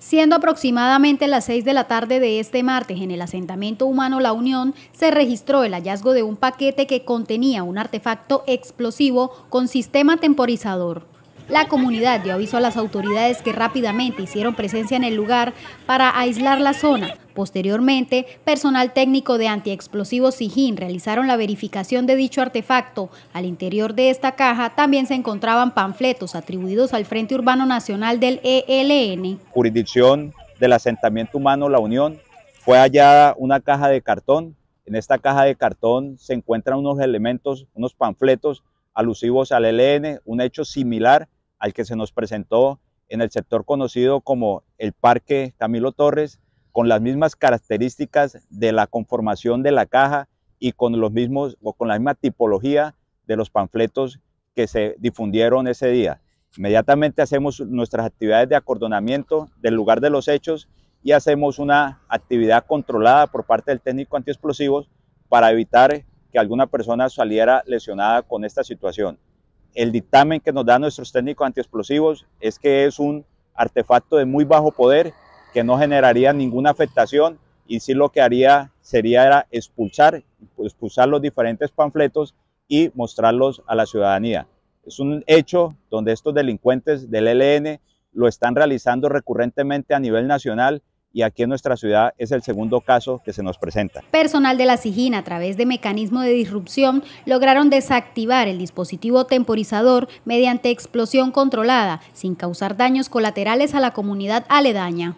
Siendo aproximadamente las 6 de la tarde de este martes en el asentamiento humano La Unión, se registró el hallazgo de un paquete que contenía un artefacto explosivo con sistema temporizador. La comunidad dio aviso a las autoridades que rápidamente hicieron presencia en el lugar para aislar la zona, Posteriormente, personal técnico de antiexplosivos Sijín realizaron la verificación de dicho artefacto. Al interior de esta caja también se encontraban panfletos atribuidos al Frente Urbano Nacional del ELN. Jurisdicción del asentamiento humano La Unión fue hallada una caja de cartón. En esta caja de cartón se encuentran unos elementos, unos panfletos alusivos al ELN, un hecho similar al que se nos presentó en el sector conocido como el Parque Camilo Torres, con las mismas características de la conformación de la caja y con los mismos o con la misma tipología de los panfletos que se difundieron ese día. Inmediatamente hacemos nuestras actividades de acordonamiento del lugar de los hechos y hacemos una actividad controlada por parte del técnico antiexplosivos para evitar que alguna persona saliera lesionada con esta situación. El dictamen que nos dan nuestros técnicos antiexplosivos es que es un artefacto de muy bajo poder que no generaría ninguna afectación y sí lo que haría sería expulsar, expulsar los diferentes panfletos y mostrarlos a la ciudadanía. Es un hecho donde estos delincuentes del ELN lo están realizando recurrentemente a nivel nacional y aquí en nuestra ciudad es el segundo caso que se nos presenta. Personal de la SIGINA a través de mecanismo de disrupción lograron desactivar el dispositivo temporizador mediante explosión controlada sin causar daños colaterales a la comunidad aledaña.